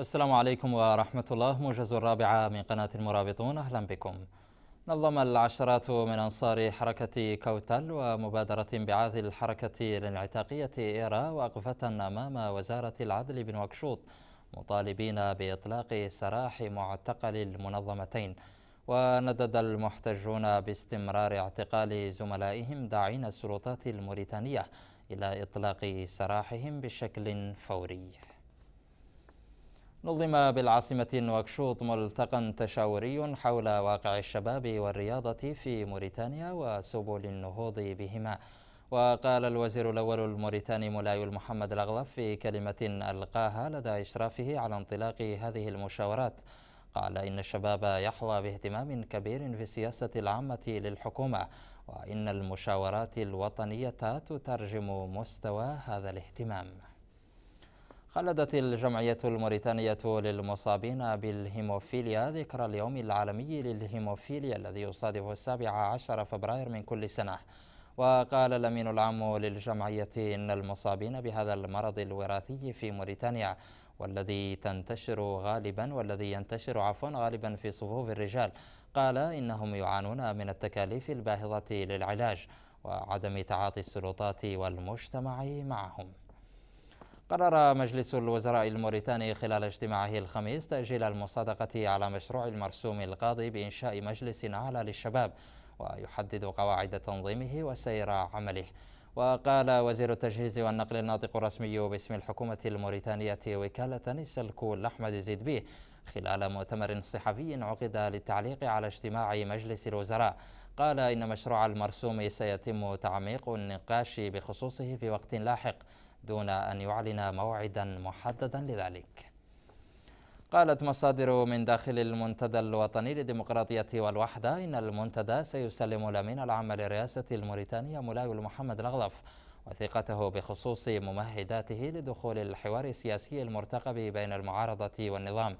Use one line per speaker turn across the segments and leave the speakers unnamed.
السلام عليكم ورحمة الله موجز الرابعة من قناة المرابطون أهلا بكم نظم العشرات من أنصار حركة كوتل ومبادرة انبعاث الحركة الانعتاقية إيرا وقفة أمام وزارة العدل بن وكشوط مطالبين بإطلاق سراح معتقل المنظمتين وندد المحتجون باستمرار اعتقال زملائهم داعين السلطات الموريتانية إلى إطلاق سراحهم بشكل فوري نظم بالعاصمة نواكشوط ملتقى تشاوري حول واقع الشباب والرياضة في موريتانيا وسبل النهوض بهما وقال الوزير الأول الموريتاني مولاي محمد الأغلف في كلمة ألقاها لدى إشرافه على انطلاق هذه المشاورات قال إن الشباب يحظى باهتمام كبير في السياسة العامة للحكومة وإن المشاورات الوطنية تترجم مستوى هذا الاهتمام خلدت الجمعية الموريتانية للمصابين بالهيموفيليا ذكرى اليوم العالمي للهيموفيليا الذي يصادف السابع عشر فبراير من كل سنة وقال الأمين العام للجمعية إن المصابين بهذا المرض الوراثي في موريتانيا والذي تنتشر غالبا والذي ينتشر عفوا غالبا في صفوف الرجال قال إنهم يعانون من التكاليف الباهظة للعلاج وعدم تعاطي السلطات والمجتمع معهم قرر مجلس الوزراء الموريتاني خلال اجتماعه الخميس تأجيل المصادقة على مشروع المرسوم القاضي بإنشاء مجلس أعلى للشباب ويحدد قواعد تنظيمه وسير عمله وقال وزير التجهيز والنقل الناطق الرسمي باسم الحكومة الموريتانية وكالة نيسلكو الأحمد زيد بيه خلال مؤتمر صحفي عقد للتعليق على اجتماع مجلس الوزراء قال إن مشروع المرسوم سيتم تعميق النقاش بخصوصه في وقت لاحق دون أن يعلن موعدا محددا لذلك قالت مصادر من داخل المنتدى الوطني للديمقراطية والوحدة إن المنتدى سيسلم الأمين العام للرئاسة الموريتانية ملاي محمد الأغلف وثيقته بخصوص ممهداته لدخول الحوار السياسي المرتقب بين المعارضة والنظام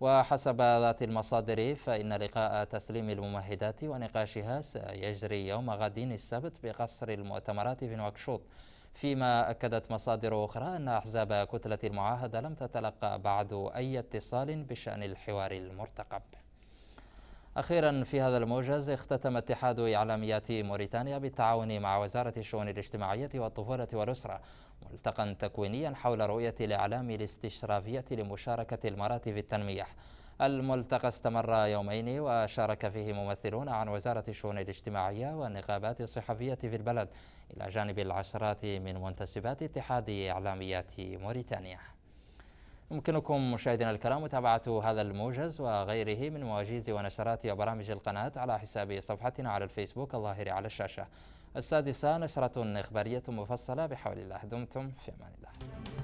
وحسب ذات المصادر فإن لقاء تسليم الممهدات ونقاشها سيجري يوم غد السبت بقصر المؤتمرات في نواكشوط فيما أكدت مصادر أخرى أن أحزاب كتلة المعاهدة لم تتلقى بعد أي اتصال بشأن الحوار المرتقب أخيرا في هذا الموجز اختتم اتحاد إعلاميات موريتانيا بالتعاون مع وزارة الشؤون الاجتماعية والطفولة والأسرة ملتقا تكوينيا حول رؤية الإعلام الاستشرافية لمشاركة المرأة في التنمية الملتقى استمر يومين وشارك فيه ممثلون عن وزارة الشؤون الاجتماعية والنقابات الصحفية في البلد إلى جانب العشرات من منتسبات اتحاد إعلاميات موريتانيا يمكنكم مشاهدينا الكرام متابعة هذا الموجز وغيره من مواجيز ونشرات وبرامج القناة على حساب صفحتنا على الفيسبوك الظاهر على الشاشة السادسة نشرة إخبارية مفصلة بحول الله دمتم في أمان الله